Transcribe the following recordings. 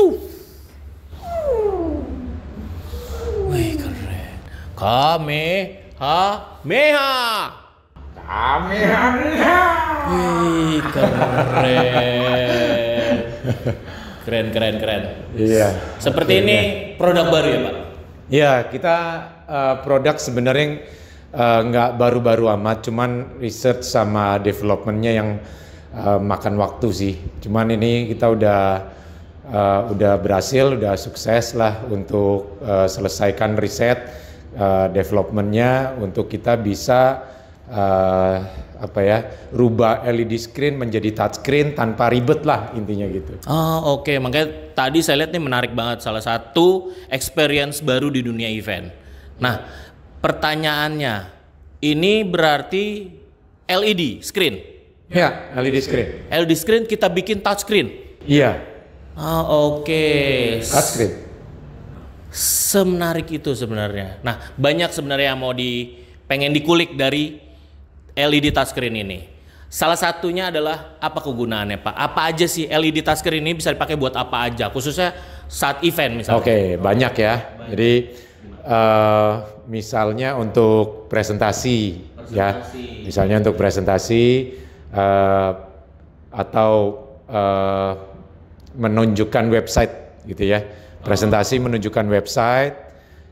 susu. Wih keren. Kami ha meha. Kami ha meha. Wih keren. Keren keren keren. Iya. Seperti keren, iya. ini produk baru ya pak? Iya kita uh, produk sebenarnya eh, nggak uh, baru-baru amat, cuman research sama developmentnya yang uh, makan waktu sih. Cuman ini kita udah uh, udah berhasil, udah sukses lah untuk uh, selesaikan riset uh, developmentnya untuk kita bisa uh, apa ya rubah LED screen menjadi touch screen tanpa ribet lah intinya gitu. Oh oke okay. makanya tadi saya lihat nih menarik banget salah satu experience baru di dunia event. Nah pertanyaannya ini berarti LED screen? Ya LED screen. LED screen kita bikin touch screen. Iya. Oh, oke. Okay. Askrip. Semenarik itu sebenarnya. Nah banyak sebenarnya yang mau di pengen dikulik dari LED touchscreen ini. Salah satunya adalah apa kegunaannya Pak? Apa aja sih LED touchscreen ini bisa dipakai buat apa aja? Khususnya saat event misalnya. Oke okay, banyak ya. Banyak. Jadi uh, misalnya untuk presentasi, ya. presentasi ya, misalnya untuk presentasi uh, atau uh, menunjukkan website gitu ya. Presentasi ah. menunjukkan website.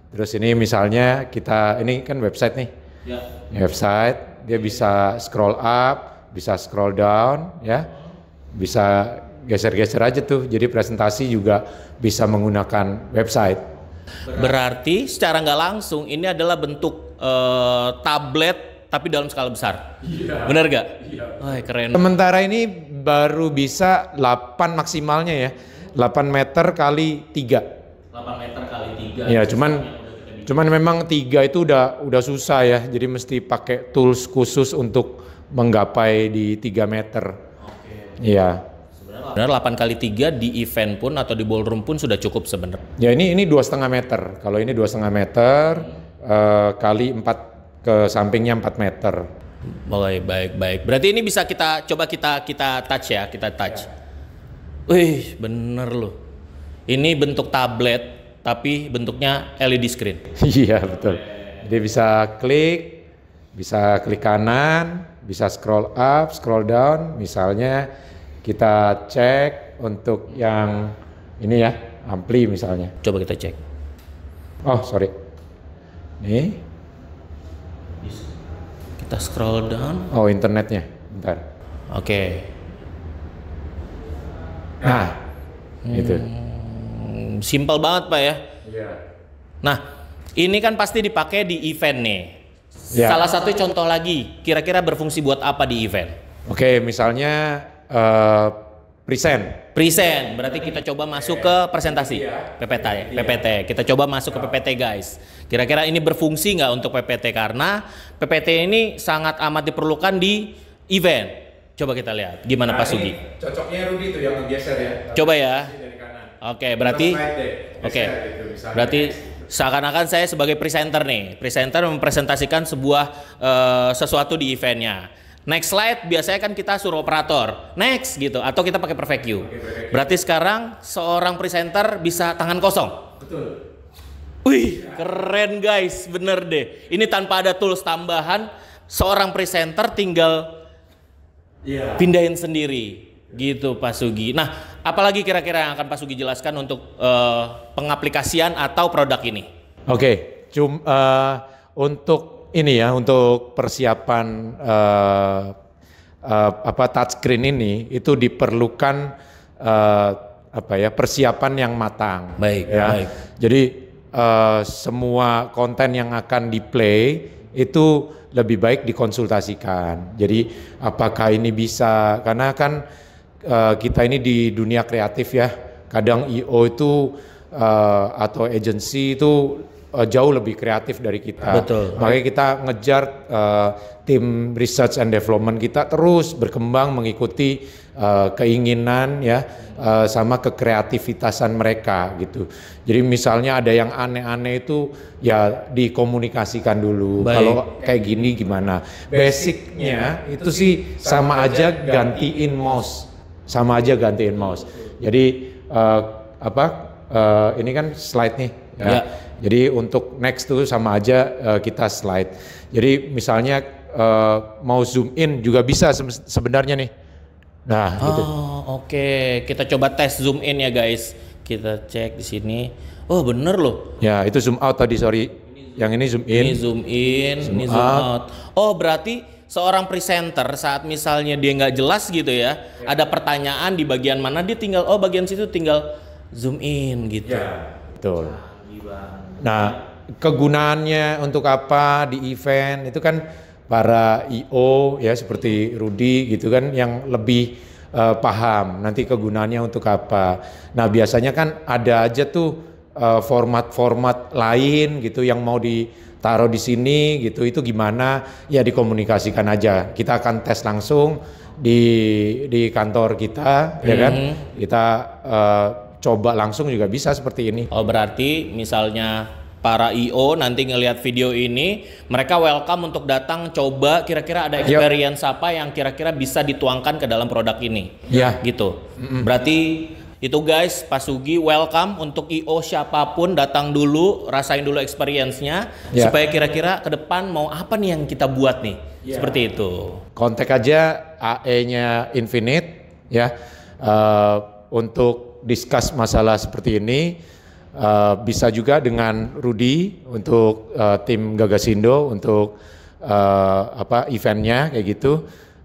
Terus ini misalnya kita ini kan website nih. Ya. Website dia bisa scroll up, bisa scroll down ya. Bisa geser-geser aja tuh. Jadi presentasi juga bisa menggunakan website. Berarti secara nggak langsung ini adalah bentuk uh, tablet tapi dalam skala besar. Iya. Benar gak? Iya. Wah, keren. Sementara ini baru bisa 8 maksimalnya ya. 8 meter kali 3. 8 meter kali 3. Ya, cuman cuman memang 3 itu udah udah susah ya. Jadi mesti pakai tools khusus untuk menggapai di 3 meter. Oke. Iya. Sebenarnya 8 kali 3 di event pun atau di ballroom pun sudah cukup sebenarnya. Ya ini ini dua setengah meter. Kalau ini dua setengah meter hmm. uh, kali 4 ke sampingnya 4 meter. Oke, baik baik. Berarti ini bisa kita coba kita kita touch ya, kita touch. Ya. Wih, bener loh. Ini bentuk tablet tapi bentuknya LED screen. Iya, betul. Dia bisa klik, bisa klik kanan, bisa scroll up, scroll down. Misalnya kita cek untuk yang ini ya, ampli misalnya. Coba kita cek. Oh, sorry. Nih. Kita scroll down. Oh, internetnya. Bentar. Oke. Okay. Nah, hmm, itu. Simple banget, Pak ya. Yeah. Nah, ini kan pasti dipakai di event nih. Yeah. Salah satu contoh lagi, kira-kira berfungsi buat apa di event? Oke, okay, misalnya uh, Present. Present. Berarti kita coba masuk ke presentasi. Iya. PPT iya. PPT. Kita coba masuk ke PPT guys. Kira-kira ini berfungsi nggak untuk PPT karena PPT ini sangat amat diperlukan di event. Coba kita lihat gimana nah, Pak Sugi. Cocoknya Rudi tuh yang geser ya. Coba ya. Oke, okay, berarti Oke. Okay. Gitu, berarti seakan-akan saya sebagai presenter nih. Presenter mempresentasikan sebuah uh, sesuatu di eventnya Next slide biasanya kan kita suruh operator next gitu atau kita pakai perfect View. Berarti sekarang seorang presenter bisa tangan kosong. Betul. Wih, keren guys, bener deh. Ini tanpa ada tools tambahan, seorang presenter tinggal yeah. pindahin sendiri gitu Pak Sugi. Nah, apalagi kira-kira yang akan Pak Sugi jelaskan untuk uh, pengaplikasian atau produk ini? Oke, okay. cuma uh, eh, untuk ini ya untuk persiapan uh, uh, apa touchscreen ini itu diperlukan uh, apa ya persiapan yang matang. Baik. Ya. baik. Jadi uh, semua konten yang akan di play itu lebih baik dikonsultasikan. Jadi apakah ini bisa karena kan uh, kita ini di dunia kreatif ya. Kadang IO itu uh, atau agensi itu uh, jauh lebih kreatif dari kita. Betul. Makanya kita ngejar uh, tim research and development kita terus berkembang mengikuti uh, keinginan ya uh, sama kekreativitasan mereka gitu. Jadi misalnya ada yang aneh-aneh itu ya dikomunikasikan dulu. Kalau kayak gini gimana? Basicnya itu sih sama aja gantiin mouse. Sama aja gantiin mouse. Jadi uh, apa uh, ini kan slide nih ya. ya jadi untuk next tuh sama aja uh, kita slide. Jadi misalnya uh, mau zoom in juga bisa sebenarnya nih. Nah, oh, gitu. oke. Okay. Kita coba tes zoom in ya, guys. Kita cek di sini. Oh, bener loh. Ya, itu zoom out tadi, sorry. Yang ini zoom in. Ini zoom in, zoom ini zoom out. out. Oh, berarti seorang presenter saat misalnya dia nggak jelas gitu ya, ya, ada pertanyaan di bagian mana dia tinggal oh bagian situ tinggal zoom in gitu. Ya, betul. Nah, kegunaannya untuk apa di event itu kan para IO ya seperti Rudi gitu kan yang lebih uh, paham nanti kegunaannya untuk apa. Nah, biasanya kan ada aja tuh format eh, format-format lain gitu yang mau ditaruh di sini gitu itu gimana ya dikomunikasikan aja. Kita akan tes langsung di di kantor kita mm -hmm. ya kan. Hmm. Kita uh, coba langsung juga bisa seperti ini. Oh berarti misalnya para IO nanti ngelihat video ini, mereka welcome untuk datang coba kira-kira ada iya. experience yep. apa yang kira-kira bisa dituangkan ke dalam produk ini. Ya. Yeah. Gitu. Mm-mm. Berarti itu guys, Pak Sugi welcome untuk IO siapapun datang dulu, rasain dulu experience-nya yeah. supaya kira-kira ke depan mau apa nih yang kita buat nih. Yeah. Seperti itu. Kontak aja AE-nya Infinite ya. Uh, untuk Diskus masalah seperti ini. Uh, bisa juga dengan Rudi untuk uh, tim Gagasindo untuk uh, apa eventnya kayak gitu.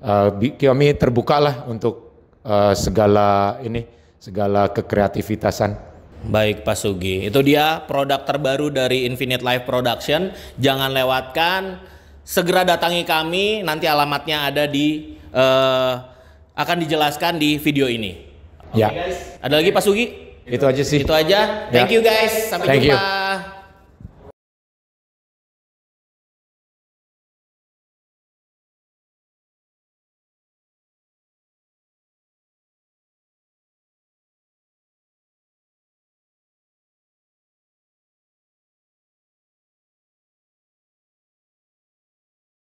Uh, kami terbuka lah untuk uh, segala ini segala kekreativitasan. Baik Pak Sugi, itu dia produk terbaru dari Infinite Life Production. Jangan lewatkan, segera datangi kami. Nanti alamatnya ada di uh, akan dijelaskan di video ini ya. Ada lagi Pak Sugi? Itu aja sih. Itu aja. Thank ya. you guys. Sampai Thank jumpa. You.